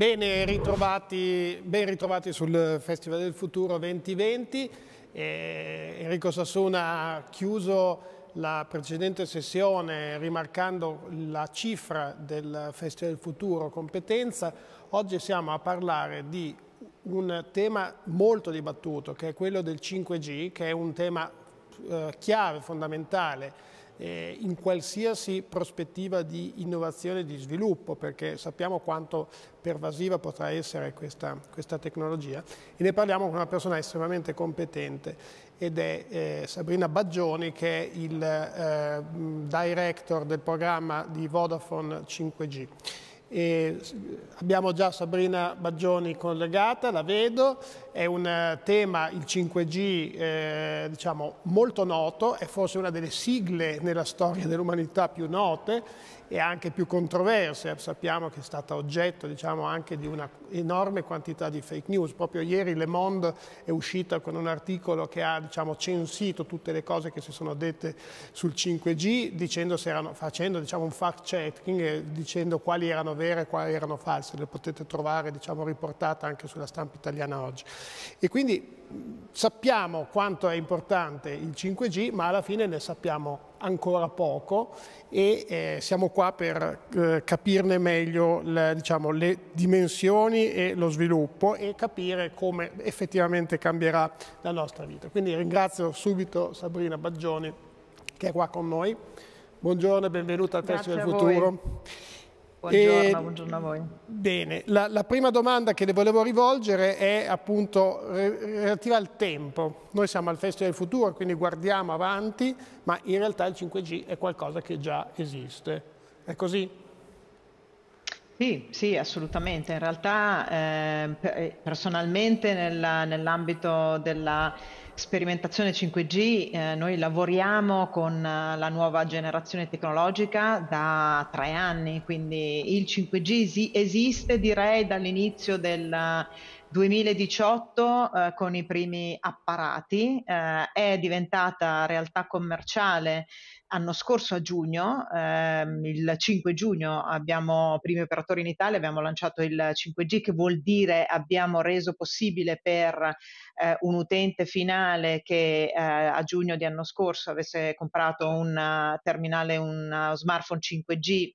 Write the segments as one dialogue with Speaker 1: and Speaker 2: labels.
Speaker 1: Bene ritrovati, ben ritrovati sul Festival del Futuro 2020. Eh, Enrico Sassuna ha chiuso la precedente sessione rimarcando la cifra del Festival del Futuro competenza. Oggi siamo a parlare di un tema molto dibattuto che è quello del 5G, che è un tema eh, chiave, fondamentale eh, in qualsiasi prospettiva di innovazione e di sviluppo, perché sappiamo quanto pervasiva potrà essere questa, questa tecnologia, e ne parliamo con una persona estremamente competente ed è eh, Sabrina Baggioni che è il eh, director del programma di Vodafone 5G. E abbiamo già Sabrina Baggioni collegata, la vedo, è un tema, il 5G, eh, diciamo, molto noto, è forse una delle sigle nella storia dell'umanità più note e anche più controverse, eh, sappiamo che è stata oggetto diciamo, anche di una enorme quantità di fake news. Proprio ieri Le Monde è uscita con un articolo che ha diciamo, censito tutte le cose che si sono dette sul 5G erano, facendo diciamo, un fact checking dicendo quali erano vere e quali erano false. Le potete trovare diciamo, riportate anche sulla stampa italiana oggi. E quindi sappiamo quanto è importante il 5G, ma alla fine ne sappiamo ancora poco e eh, siamo qua per eh, capirne meglio le, diciamo, le dimensioni e lo sviluppo e capire come effettivamente cambierà la nostra vita. Quindi ringrazio subito Sabrina Baggioni che è qua con noi. Buongiorno e benvenuta a Terzo del Futuro. Voi. Buongiorno, ehm, buongiorno a voi. Bene, la, la, prima domanda che le volevo rivolgere è appunto relativa al tempo. Noi siamo al Festival del Futuro, quindi guardiamo avanti, ma in realtà il 5G è qualcosa che già esiste. È così? Sì, sì, assolutamente. In realtà
Speaker 2: ehm, eh, personalmente nell'ambito della sperimentazione 5G, eh, noi lavoriamo con eh, la nuova generazione tecnologica da tre anni, quindi il 5G esiste direi dall'inizio del 2018 eh, con i primi apparati, eh, è diventata realtà commerciale l'anno scorso a giugno, ehm, il 5 giugno abbiamo primi operatori in Italia, abbiamo lanciato il 5G che vuol dire abbiamo reso possibile per eh, un utente finale che eh, a giugno di anno scorso avesse comprato un eh, terminale, un eh, smartphone 5G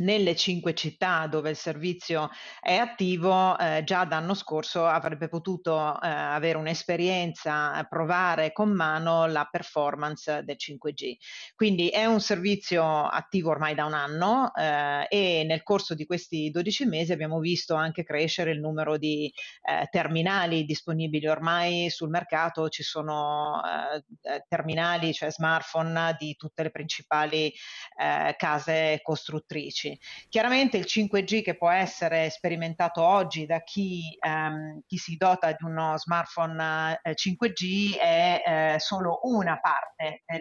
Speaker 2: nelle cinque città dove il servizio è attivo, eh, già l'anno scorso avrebbe potuto eh, avere un'esperienza, eh, provare con mano la performance del 5G. Quindi è un servizio attivo ormai da un anno eh, e nel corso di questi 12 mesi abbiamo visto anche crescere il numero di eh, terminali disponibili. Ormai sul mercato ci sono eh, terminali, cioè smartphone di tutte le principali case costruttrici. Cioè, chiaramente il 5G che può essere sperimentato oggi da chi, ehm, chi si dota di uno smartphone eh, 5G è eh, solo una parte del,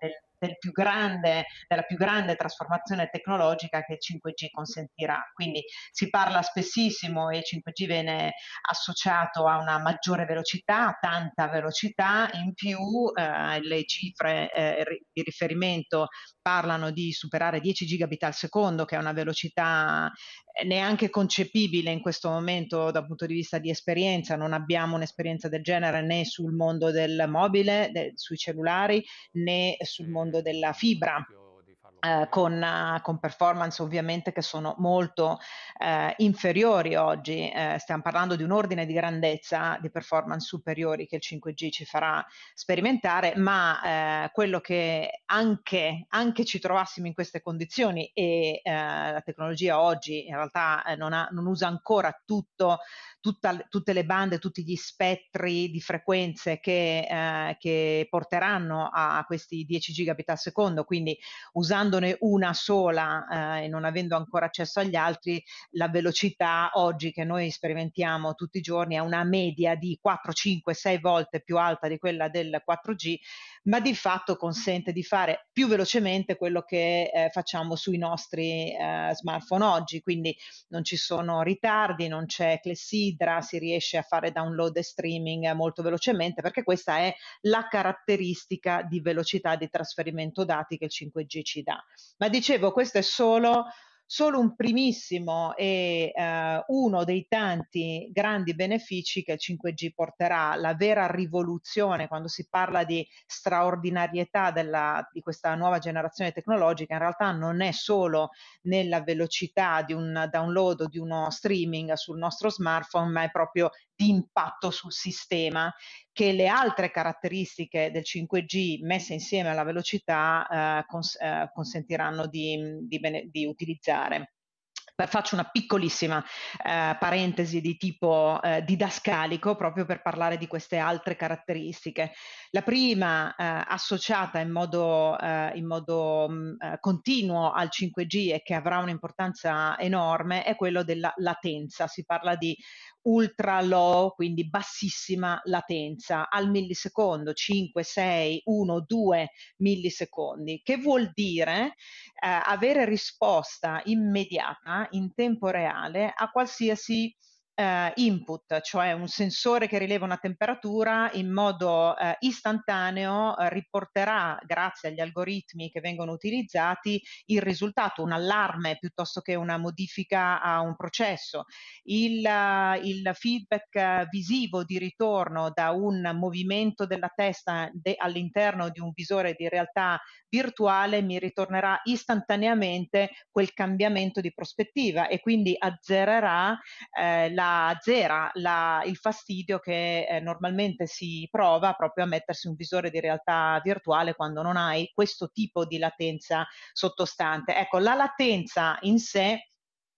Speaker 2: del del più grande, della più grande trasformazione tecnologica che 5G consentirà. Quindi si parla spessissimo e 5G viene associato a una maggiore velocità, a tanta velocità, in più eh, le cifre eh, di riferimento parlano di superare 10 gigabit al secondo, che è una velocità neanche concepibile in questo momento dal punto di vista di esperienza, non abbiamo un'esperienza del genere né sul mondo del mobile, de- sui cellulari, né sul mondo della fibra eh, con, eh, con, performance ovviamente che sono molto eh, inferiori oggi, eh, stiamo parlando di un ordine di grandezza di performance superiori che il 5G ci farà sperimentare, ma eh, quello che anche, anche, ci trovassimo in queste condizioni e eh, la tecnologia oggi in realtà non, ha, non usa ancora tutto tutta, tutte le bande, tutti gli spettri di frequenze che, eh, che porteranno a questi 10 gigabit al secondo, quindi usandone una sola eh, e non avendo ancora accesso agli altri, la velocità oggi che noi sperimentiamo tutti i giorni è una media di 4, 5, 6 volte più alta di quella del 4G ma di fatto consente di fare più velocemente quello che eh, facciamo sui nostri eh, smartphone oggi, quindi non ci sono ritardi, non c'è clessidra, si riesce a fare download e streaming molto velocemente perché questa è la caratteristica di velocità di trasferimento dati che il 5G ci dà. Ma dicevo, questo è solo solo un primissimo e eh, uno dei tanti grandi benefici che il 5G porterà, la vera rivoluzione quando si parla di straordinarietà della, di questa nuova generazione tecnologica, in realtà non è solo nella velocità di un download o di uno streaming sul nostro smartphone, ma è proprio di impatto sul sistema che le altre caratteristiche del 5G messe insieme alla velocità eh, cons- eh, consentiranno di, di, bene- di utilizzare faccio una piccolissima eh, parentesi di tipo eh, didascalico proprio per parlare di queste altre caratteristiche. La prima eh, associata in modo, eh, in modo mh, mm, eh, continuo al 5G e che avrà un'importanza enorme è quella della latenza, si parla di ultra low, quindi bassissima latenza al millisecondo, 5, 6, 1, 2 millisecondi, che vuol dire eh, avere risposta immediata in tempo reale a qualsiasi eh, input, cioè un sensore che rileva una temperatura in modo eh, istantaneo eh, riporterà, grazie agli algoritmi che vengono utilizzati, il risultato, un allarme piuttosto che una modifica a un processo. Il, eh, il feedback visivo di ritorno da un movimento della testa de- all'interno di un visore di realtà virtuale mi ritornerà istantaneamente quel cambiamento di prospettiva e quindi azzererà eh, la la, zera la, il fastidio che eh, normalmente si prova proprio a mettersi un visore di realtà virtuale quando non hai questo tipo di latenza sottostante. Ecco, la latenza in sé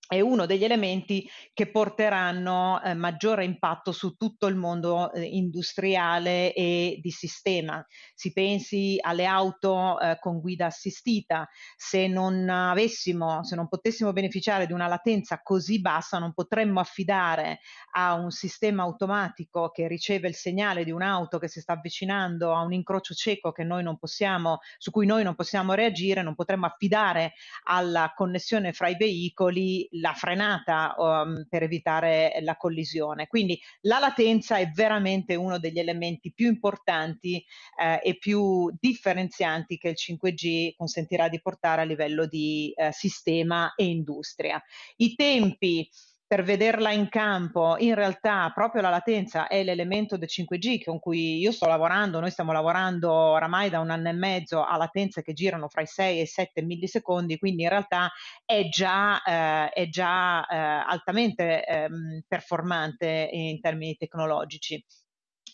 Speaker 2: è uno degli elementi che porteranno eh, maggiore impatto su tutto il mondo eh, industriale e di sistema. Si pensi alle auto eh, con guida assistita, se non avessimo, se non potessimo beneficiare di una latenza così bassa, non potremmo affidare a un sistema automatico che riceve il segnale di un'auto che si sta avvicinando a un incrocio cieco possiamo, su cui noi non possiamo reagire, non potremmo affidare alla connessione fra i veicoli la frenata um, per evitare la collisione. Quindi la latenza è veramente uno degli elementi più importanti eh, e più differenzianti che il 5G consentirà di portare a livello di eh, sistema e industria. I tempi per vederla in campo, in realtà proprio la latenza è l'elemento del 5G con cui io sto lavorando, noi stiamo lavorando oramai da un anno e mezzo a latenze che girano fra i 6 e i 7 millisecondi, quindi in realtà è già, eh, è già eh, altamente eh, performante in termini tecnologici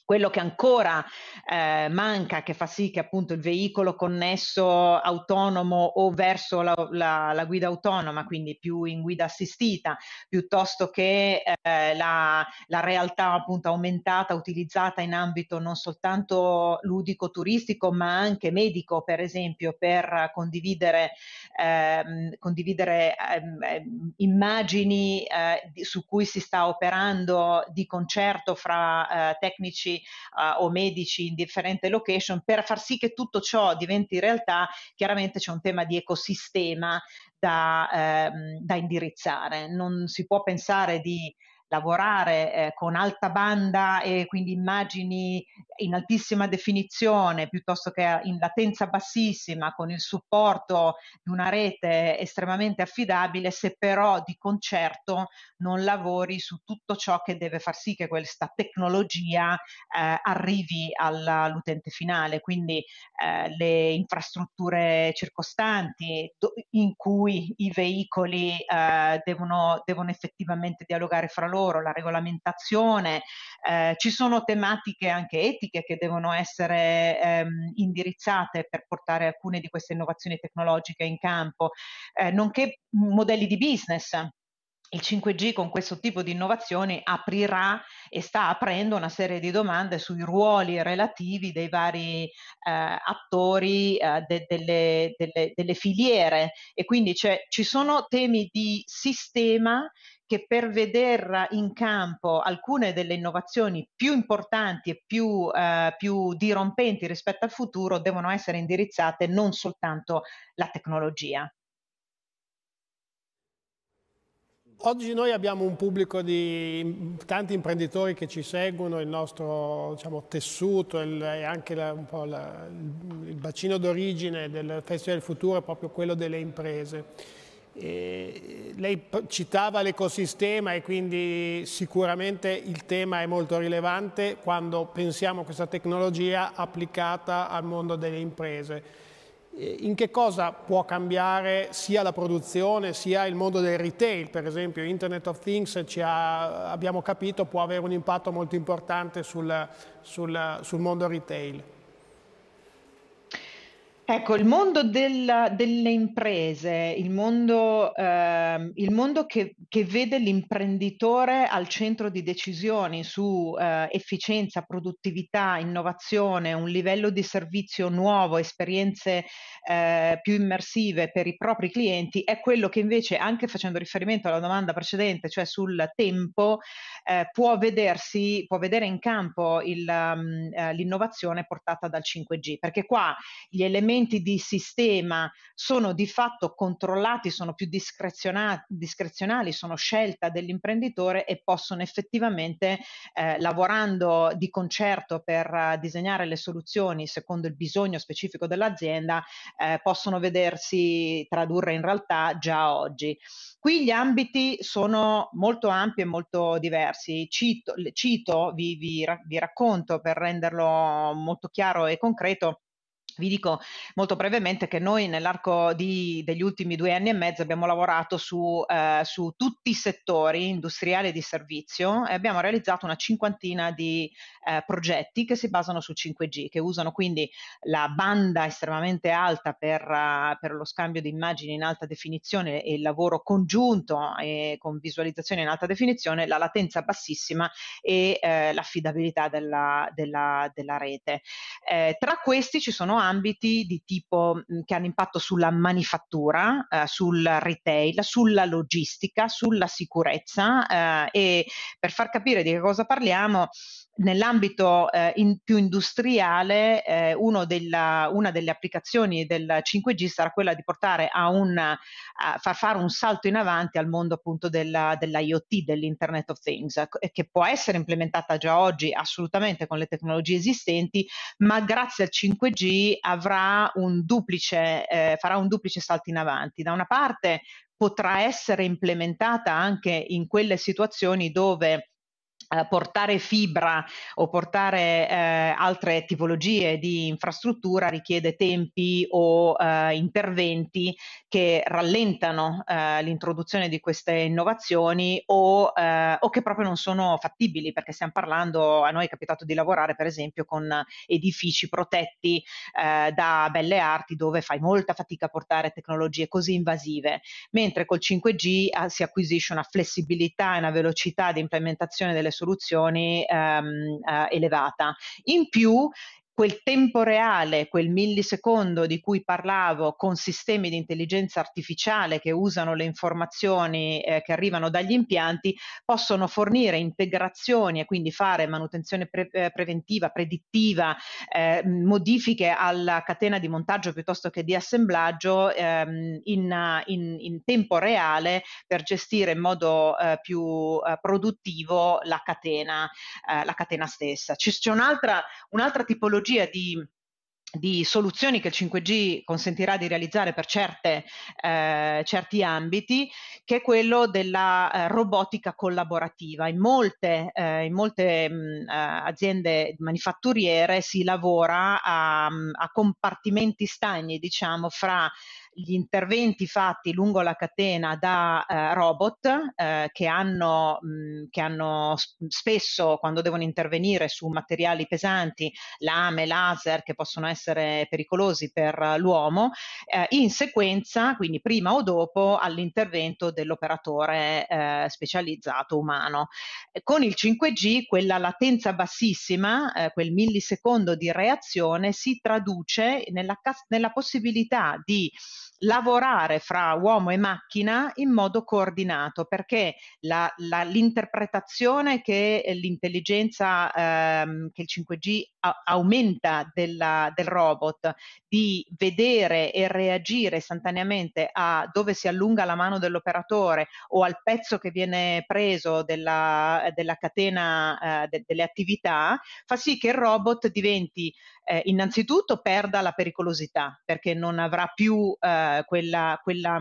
Speaker 2: quello che ancora eh, manca, che fa sì che appunto il veicolo connesso autonomo o verso la, la, la guida autonoma, quindi più in guida assistita, piuttosto che eh, la, la, realtà appunto aumentata, utilizzata in ambito non soltanto ludico, turistico, ma anche medico, per esempio, per condividere, ehm, condividere ehm, ehm immagini eh, su cui si sta operando di concerto fra eh, tecnici uh, o medici in differente location, per far sì che tutto ciò diventi realtà, chiaramente c'è un tema di ecosistema da, ehm, da indirizzare. Non si può pensare di lavorare eh, con alta banda e quindi immagini in altissima definizione piuttosto che in latenza bassissima con il supporto di una rete estremamente affidabile se però di concerto non lavori su tutto ciò che deve far sì che questa tecnologia eh, arrivi all'utente finale, quindi eh, le infrastrutture circostanti do, in cui i veicoli eh, devono, devono effettivamente dialogare fra loro loro, la regolamentazione, eh, ci sono tematiche anche etiche che devono essere ehm, indirizzate per portare alcune di queste innovazioni tecnologiche in campo, eh, nonché modelli di business il 5G con questo tipo di innovazioni aprirà e sta aprendo una serie di domande sui ruoli relativi dei vari eh, attori eh, de, delle, delle, delle, filiere e quindi ci sono temi di sistema che per veder in campo alcune delle innovazioni più importanti e più, eh, più dirompenti rispetto al futuro devono essere indirizzate non soltanto la tecnologia.
Speaker 1: Oggi noi abbiamo un pubblico di tanti imprenditori che ci seguono, il nostro diciamo, tessuto e anche la, la, il bacino d'origine del Festival del Futuro è proprio quello delle imprese. Eh, lei citava l'ecosistema e quindi sicuramente il tema è molto rilevante quando pensiamo a questa tecnologia applicata al mondo delle imprese. in che cosa può cambiare sia la produzione sia il mondo del retail? Per esempio Internet of Things, ha, abbiamo capito, può avere un impatto molto importante sul, sul, sul mondo retail.
Speaker 2: Ecco, il mondo della delle imprese, il mondo, ehm, il mondo che, che vede l'imprenditore al centro di decisioni su eh, efficienza, produttività, innovazione, un livello di servizio nuovo, esperienze eh, più immersive per i propri clienti, è quello che invece, anche facendo riferimento alla domanda precedente, cioè sul tempo, eh, può vedersi, può vedere in campo il, um, l'innovazione portata dal 5G, perché qua gli elementi strumenti di sistema sono di fatto controllati, sono più discrezionali, sono scelta dell'imprenditore e possono effettivamente, eh, lavorando di concerto per eh, disegnare le soluzioni secondo il bisogno specifico dell'azienda, eh, possono vedersi tradurre in realtà già oggi. Qui gli ambiti sono molto ampi e molto diversi. Cito, cito vi, vi, vi racconto per renderlo molto chiaro e concreto vi dico molto brevemente che noi nell'arco di, degli ultimi due anni e mezzo abbiamo lavorato su, eh, su, tutti i settori industriali e di servizio e abbiamo realizzato una cinquantina di eh, progetti che si basano su 5G, che usano quindi la banda estremamente alta per, uh, per lo scambio di immagini in alta definizione e il lavoro congiunto e eh, con visualizzazione in alta definizione, la latenza bassissima e eh, l'affidabilità della, della, della rete. Eh, tra questi ci sono ambiti di tipo che hanno impatto sulla manifattura, eh, sul retail, sulla logistica, sulla sicurezza eh, e per far capire di che cosa parliamo, Nell'ambito eh, in, più industriale, eh, della, una delle applicazioni del 5G sarà quella di portare a, un, a far fare un salto in avanti al mondo appunto della, dell'IoT, dell'Internet of Things, eh, che può essere implementata già oggi assolutamente con le tecnologie esistenti, ma grazie al 5G avrà un duplice, eh, farà un duplice salto in avanti. Da una parte potrà essere implementata anche in quelle situazioni dove eh, portare fibra o portare eh, altre tipologie di infrastruttura richiede tempi o eh, interventi che rallentano eh, l'introduzione di queste innovazioni o, eh, o, che proprio non sono fattibili perché stiamo parlando, a noi è capitato di lavorare per esempio con edifici protetti eh, da belle arti dove fai molta fatica a portare tecnologie così invasive, mentre col 5G ah, si acquisisce una flessibilità e una velocità di implementazione delle soluzioni ehm, eh, elevata. In più quel tempo reale, quel millisecondo di cui parlavo con sistemi di intelligenza artificiale che usano le informazioni eh, che arrivano dagli impianti, possono fornire integrazioni e quindi fare manutenzione pre- eh, preventiva, predittiva, eh, modifiche alla catena di montaggio piuttosto che di assemblaggio ehm, in, in, in, tempo reale per gestire in modo eh, più eh, produttivo la catena, eh, la catena stessa. c'è un'altra, un'altra tipologia tipologia di di soluzioni che il 5G consentirà di realizzare per certe, eh, certi ambiti, che è quello della eh, robotica collaborativa. In molte, eh, in molte mh, mm, eh, aziende manifatturiere si lavora a, mm, a compartimenti stagni, diciamo, fra gli interventi fatti lungo la catena da eh, robot eh, che, hanno, mh, mm, che hanno spesso, quando devono intervenire su materiali pesanti, lame, laser, che possono essere pericolosi per l'uomo, eh, in sequenza, quindi prima o dopo, all'intervento dell'operatore eh, specializzato umano. Con il 5G quella latenza bassissima, eh, quel millisecondo di reazione, si traduce nella, nella possibilità di lavorare fra uomo e macchina in modo coordinato perché la, la, l'interpretazione che eh, l'intelligenza ehm, che il 5G a- aumenta della, del robot di vedere e reagire istantaneamente a dove si allunga la mano dell'operatore o al pezzo che viene preso della, della catena eh, de- delle attività fa sì che il robot diventi eh, innanzitutto perda la pericolosità perché non avrà più eh, quella, quella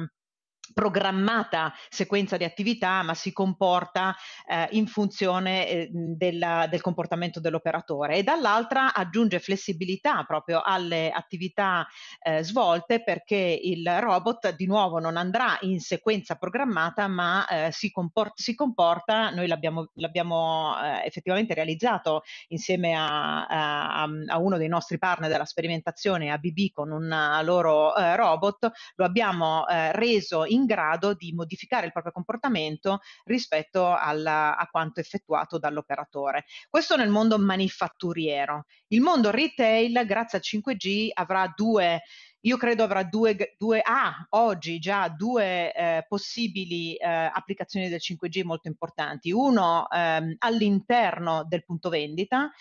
Speaker 2: programmata sequenza di attività ma si comporta eh, in funzione eh, della, del comportamento dell'operatore e dall'altra aggiunge flessibilità proprio alle attività eh, svolte perché il robot di nuovo non andrà in sequenza programmata ma eh, si, comport- si, comporta, noi l'abbiamo, l'abbiamo eh, effettivamente realizzato insieme a, a, a, uno dei nostri partner della sperimentazione a BB con un eh, loro robot, lo abbiamo reso in in grado di modificare il proprio comportamento rispetto alla, a quanto effettuato dall'operatore. Questo nel mondo manifatturiero. Il mondo retail, grazie al 5G, avrà due io credo avrà due, due ah, oggi già due eh, possibili eh, applicazioni del 5G molto importanti. Uno ehm, all'interno del punto vendita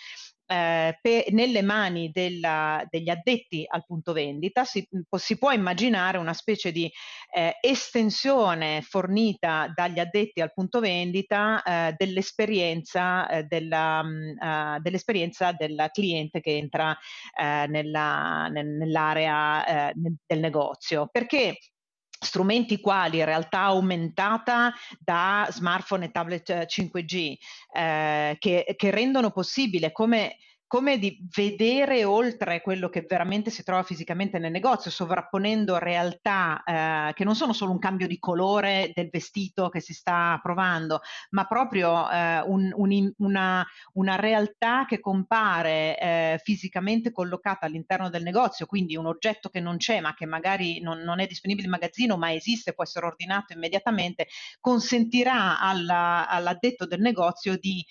Speaker 2: eh, per, nelle mani della, degli addetti al punto vendita si, si può immaginare una specie di eh, estensione fornita dagli addetti al punto vendita eh, dell'esperienza, eh, della, mh, uh, dell'esperienza del cliente che entra eh, nella, nell'area eh, nel, del negozio. Perché strumenti quali realtà aumentata da smartphone e tablet 5G eh, eh, che, che rendono possibile come come di vedere oltre quello che veramente si trova fisicamente nel negozio, sovrapponendo realtà eh, che non sono solo un cambio di colore del vestito che si sta provando, ma proprio eh, un, un, una, una, realtà che compare eh, fisicamente collocata all'interno del negozio, quindi un oggetto che non c'è ma che magari non, non è disponibile in magazzino ma esiste, può essere ordinato immediatamente, consentirà alla, all'addetto del negozio di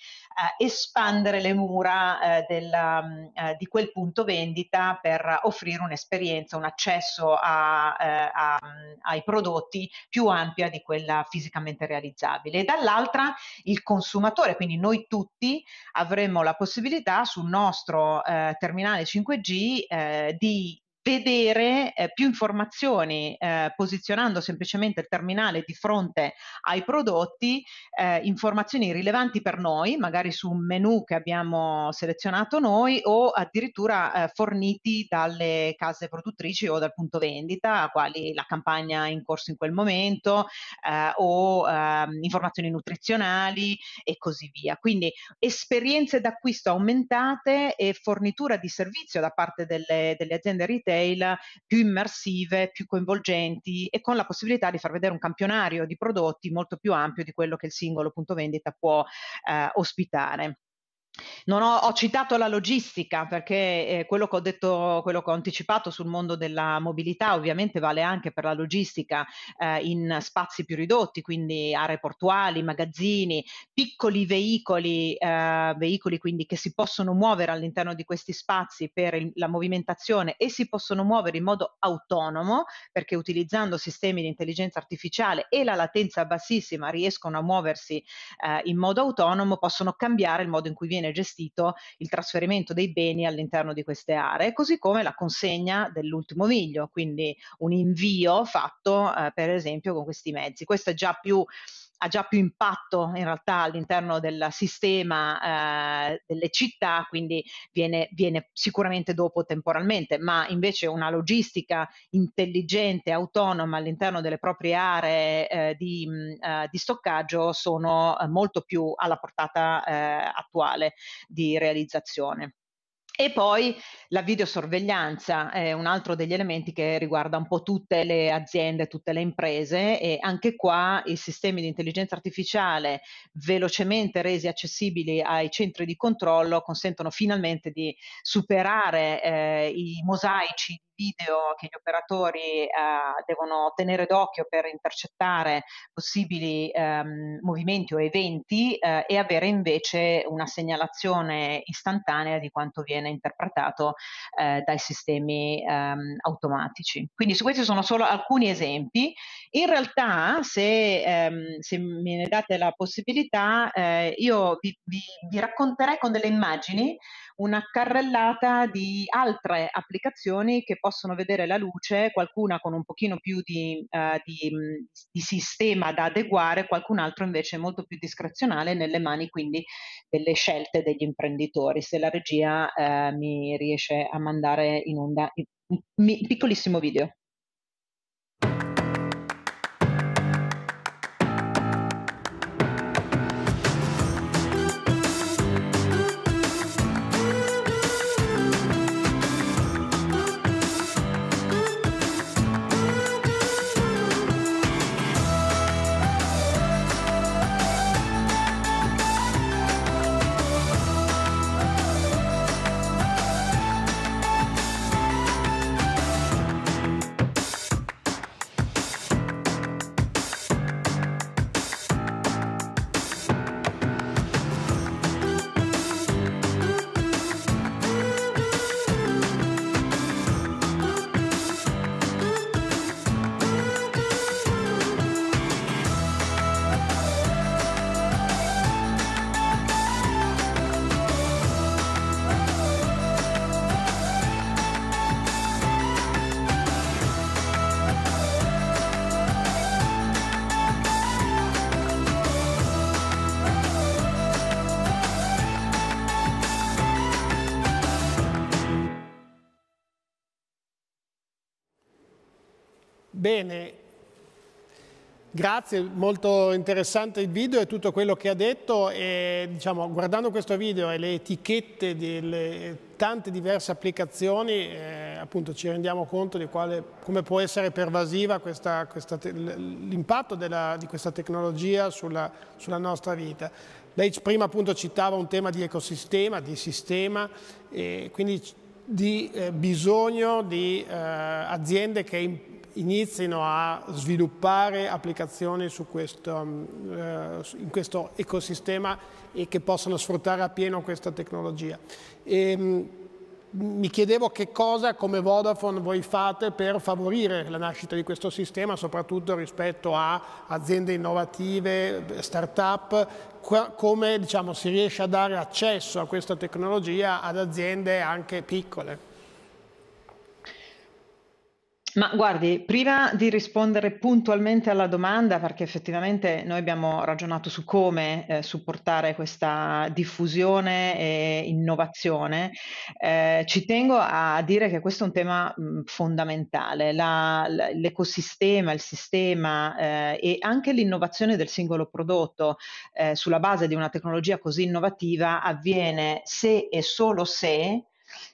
Speaker 2: eh, espandere le mura eh, della, mm, eh, di quel punto vendita per offrire un'esperienza, un accesso a, eh, a, mm, ai prodotti più ampia di quella fisicamente realizzabile. E dall'altra il consumatore, quindi noi tutti avremo la possibilità sul nostro eh, terminale 5G di vedere eh, più informazioni eh, posizionando semplicemente il terminale di fronte ai prodotti, eh, informazioni rilevanti per noi, magari su un menu che abbiamo selezionato noi o addirittura eh, forniti dalle case produttrici o dal punto vendita, quali la campagna in corso in quel momento eh, o ehm, informazioni nutrizionali e così via. Quindi esperienze d'acquisto aumentate e fornitura di servizio da parte delle, delle aziende retail retail più immersive, più coinvolgenti e con la possibilità di far vedere un campionario di prodotti molto più ampio di quello che il singolo punto vendita può eh, ospitare. Non ho, ho, citato la logistica perché eh, quello che ho detto, quello che ho anticipato sul mondo della mobilità ovviamente vale anche per la logistica eh, in spazi più ridotti, quindi aree portuali, magazzini, piccoli veicoli, eh, veicoli quindi che si possono muovere all'interno di questi spazi per il, la movimentazione e si possono muovere in modo autonomo perché utilizzando sistemi di intelligenza artificiale e la latenza bassissima riescono a muoversi eh, in modo autonomo, possono cambiare il modo in cui viene viene gestito il trasferimento dei beni all'interno di queste aree, così come la consegna dell'ultimo miglio, quindi un invio fatto eh, per esempio con questi mezzi. Questo è già più ha già più impatto in realtà all'interno del sistema eh, delle città, quindi viene, viene sicuramente dopo temporalmente, ma invece una logistica intelligente, autonoma all'interno delle proprie aree eh, di, mh, mm, eh, di stoccaggio sono eh, molto più alla portata eh, attuale di realizzazione. E poi la videosorveglianza è un altro degli elementi che riguarda un po' tutte le aziende, tutte le imprese e anche qua i sistemi di intelligenza artificiale velocemente resi accessibili ai centri di controllo consentono finalmente di superare eh, i mosaici video che gli operatori eh, devono tenere d'occhio per intercettare possibili ehm, movimenti o eventi eh, e avere invece una segnalazione istantanea di quanto viene interpretato eh, dai sistemi ehm, automatici. Quindi su questi sono solo alcuni esempi. In realtà, se, ehm, se me ne date la possibilità, eh, io vi, vi, vi racconterei con delle immagini una carrellata di altre applicazioni che possono possono vedere la luce, qualcuna con un pochino più di, uh, di, mm, di sistema da adeguare, qualcun altro invece molto più discrezionale nelle mani quindi delle scelte degli imprenditori. Se la regia uh, mi riesce a mandare in onda un piccolissimo video.
Speaker 1: Bene, Grazie, molto interessante il video e tutto quello che ha detto e diciamo, guardando questo video e le etichette delle tante diverse applicazioni eh, appunto ci rendiamo conto di quale, come può essere pervasiva l'impatto di questa tecnologia sulla, sulla, nostra vita. Lei prima appunto citava un tema di ecosistema, di sistema e quindi di eh, bisogno di eh, aziende che inizino a sviluppare applicazioni questo, mm, eh, in questo ecosistema e che possano sfruttare appieno questa tecnologia. E, ehm, mi chiedevo che cosa come Vodafone voi fate per favorire la nascita di questo sistema, soprattutto rispetto a aziende innovative, start-up, come diciamo, si riesce a dare accesso a questa tecnologia ad aziende anche piccole. Ma guardi, prima di rispondere puntualmente
Speaker 2: alla domanda, perché effettivamente noi abbiamo ragionato su come eh, supportare questa diffusione e innovazione, eh, ci tengo a dire che questo è un tema mh, mm, fondamentale. La, l'ecosistema, il sistema eh, e anche l'innovazione del singolo prodotto eh, sulla base di una tecnologia così innovativa avviene se e solo se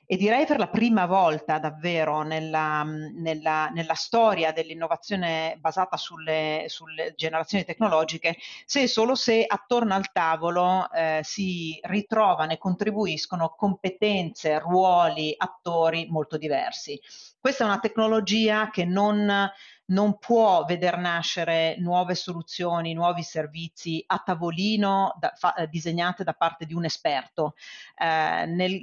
Speaker 2: e direi per la prima volta davvero nella, nella, nella storia dell'innovazione basata sulle, sulle, generazioni tecnologiche, se e solo se attorno al tavolo eh, si ritrovano e contribuiscono competenze, ruoli, attori molto diversi. Questa è una tecnologia che non non può veder nascere nuove soluzioni, nuovi servizi a tavolino da, fa, eh, disegnate da parte di un esperto. Eh, nel,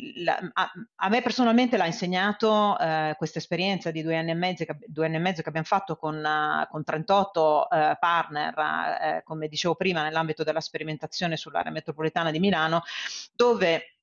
Speaker 2: a, a, me personalmente l'ha insegnato eh, questa esperienza di due anni, mezzo, due anni, e mezzo, che abbiamo fatto con, eh, con 38 uh, eh, partner, uh, come dicevo prima, nell'ambito della sperimentazione sull'area metropolitana di Milano, dove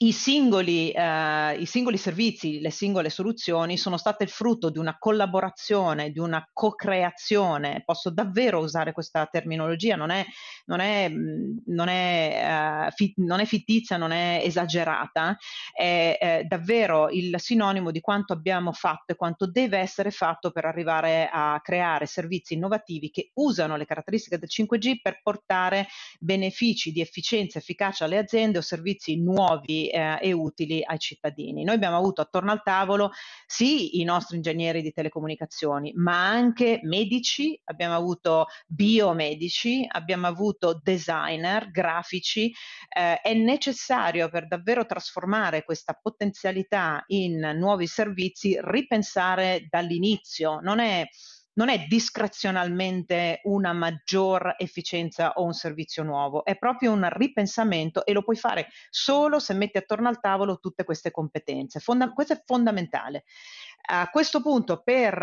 Speaker 2: i singoli, eh, i singoli, servizi, le singole soluzioni sono state il frutto di una collaborazione, di una co-creazione. Posso davvero usare questa terminologia, non è, non è, mm, non è, eh, fit, non è fittizia, non è esagerata, è, è, davvero il sinonimo di quanto abbiamo fatto e quanto deve essere fatto per arrivare a creare servizi innovativi che usano le caratteristiche del 5G per portare benefici di efficienza, e efficacia alle aziende o servizi nuovi eh, e utili ai cittadini. Noi abbiamo avuto attorno al tavolo sì i nostri ingegneri di telecomunicazioni, ma anche medici, abbiamo avuto biomedici, abbiamo avuto designer, grafici. Eh, è necessario per davvero trasformare questa potenzialità in nuovi servizi ripensare dall'inizio, non è non è discrezionalmente una maggior efficienza o un servizio nuovo, è proprio un ripensamento e lo puoi fare solo se metti attorno al tavolo tutte queste competenze. Fonda- questo è fondamentale. A questo punto, per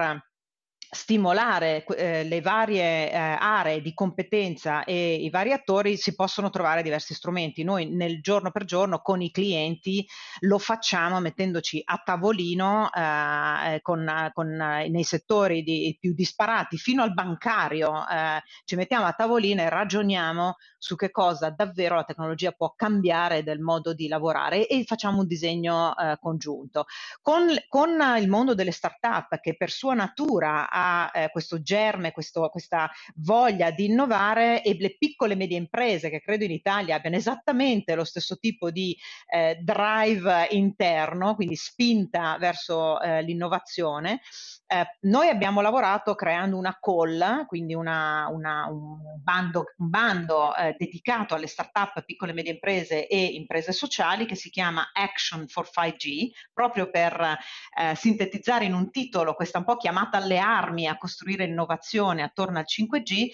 Speaker 2: stimolare eh, le varie eh, aree di competenza e i vari attori si possono trovare diversi strumenti. Noi nel giorno per giorno con i clienti lo facciamo mettendoci a tavolino eh, eh con, con, eh, nei settori di, più disparati fino al bancario, eh, ci mettiamo a tavolino e ragioniamo su che cosa davvero la tecnologia può cambiare del modo di lavorare e facciamo un disegno congiunto. Con, con il mondo delle start-up che per sua natura ha eh, questo germe, questo, questa voglia di innovare e le piccole e medie imprese che credo in Italia abbiano esattamente lo stesso tipo di eh, drive interno, quindi spinta verso eh, l'innovazione eh, noi abbiamo lavorato creando una call, quindi una, una, un bando, un bando eh, dedicato alle start-up, piccole e medie imprese e imprese sociali che si chiama Action for 5G, proprio per eh, sintetizzare in un titolo questa un po' chiamata alle armi a costruire innovazione attorno al 5G, eh,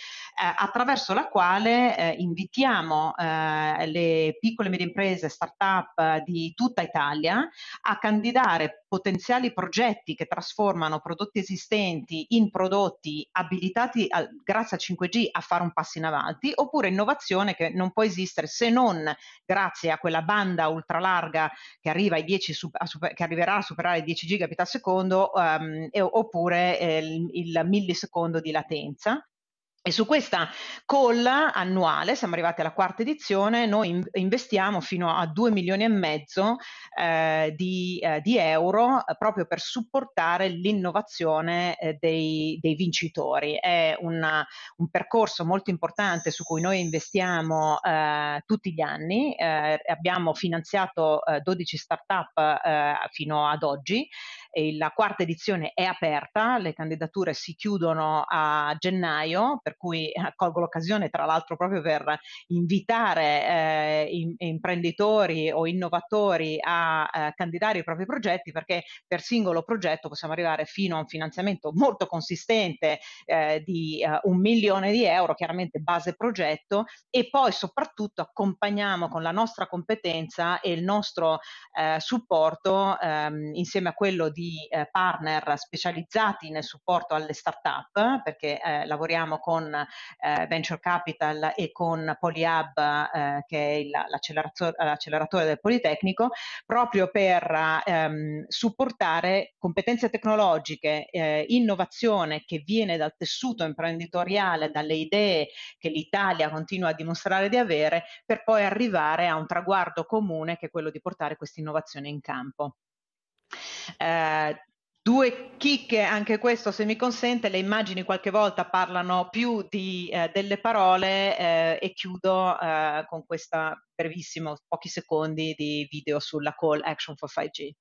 Speaker 2: attraverso la quale eh, invitiamo eh, le piccole e medie imprese, start-up di tutta Italia a candidare potenziali progetti che trasformano prodotti prodotti esistenti in prodotti abilitati a, grazie a 5G a fare un passo in avanti, oppure innovazione che non può esistere se non grazie a quella banda ultralarga che, arriva ai 10 super, che arriverà a superare i 10 gigabit al secondo um, e, oppure eh, il, il millisecondo di latenza. E su questa call annuale, siamo arrivati alla quarta edizione, noi investiamo fino a 2 milioni e mezzo eh, di, eh, di, euro eh, proprio per supportare l'innovazione eh, dei, dei, vincitori. È una, un percorso molto importante su cui noi investiamo eh, tutti gli anni, abbiamo finanziato 12 start-up fino ad oggi la quarta edizione è aperta, le candidature si chiudono a gennaio, per cui eh, colgo l'occasione tra l'altro proprio per invitare eh, in, imprenditori o innovatori a eh, candidare i propri progetti perché per singolo progetto possiamo arrivare fino a un finanziamento molto consistente eh, di eh, un milione di euro, chiaramente base progetto e poi soprattutto accompagniamo con la nostra competenza e il nostro eh, supporto ehm, insieme a quello di di eh, partner specializzati nel supporto alle start-up, perché eh, lavoriamo con eh, Venture Capital e con Polyhub, eh, che è il, l'acceleratore, l'acceleratore, del Politecnico, proprio per ehm, supportare competenze tecnologiche, eh, innovazione che viene dal tessuto imprenditoriale, dalle idee che l'Italia continua a dimostrare di avere, per poi arrivare a un traguardo comune che è quello di portare questa innovazione in campo. Eh, Due chicche, anche questo se mi consente, le immagini qualche volta parlano più di, eh, delle parole eh, e chiudo eh, con questa brevissima, pochi secondi di video sulla call action for 5G.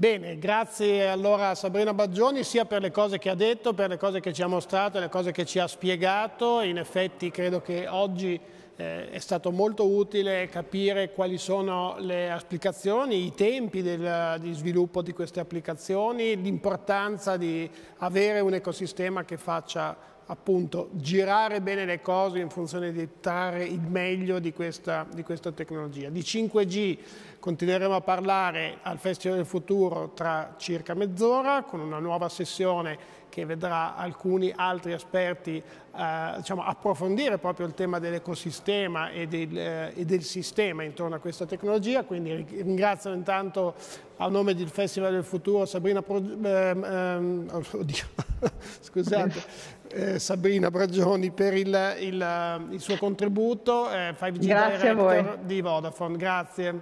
Speaker 1: Bene, grazie allora a Sabrina Baggioni sia per le cose che ha detto, per le cose che ci ha mostrato, le cose che ci ha spiegato. In effetti credo che oggi eh, è stato molto utile capire quali sono le applicazioni, i tempi del, di sviluppo di queste applicazioni, l'importanza di avere un ecosistema che faccia appunto girare bene le cose in funzione di trarre il meglio di questa, di questa tecnologia. Di 5G continueremo a parlare al Festival del Futuro tra circa mezz'ora con una nuova sessione che vedrà alcuni altri esperti eh, diciamo, approfondire proprio il tema dell'ecosistema e, del, eh, e, del sistema intorno a questa tecnologia, quindi ringrazio intanto a nome del Festival del Futuro Sabrina Pro, eh, oddio Scusate. Eh, Sabrina Bragioni per il, il, eh, il suo contributo, eh, 5G Grazie di Vodafone. Grazie.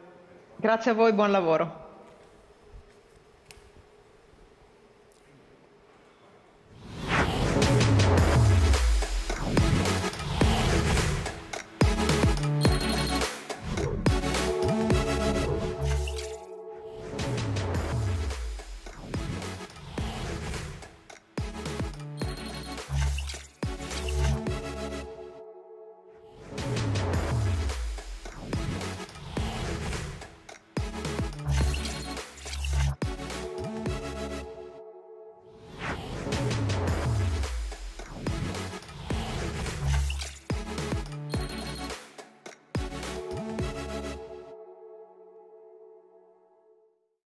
Speaker 1: Grazie a voi, buon lavoro.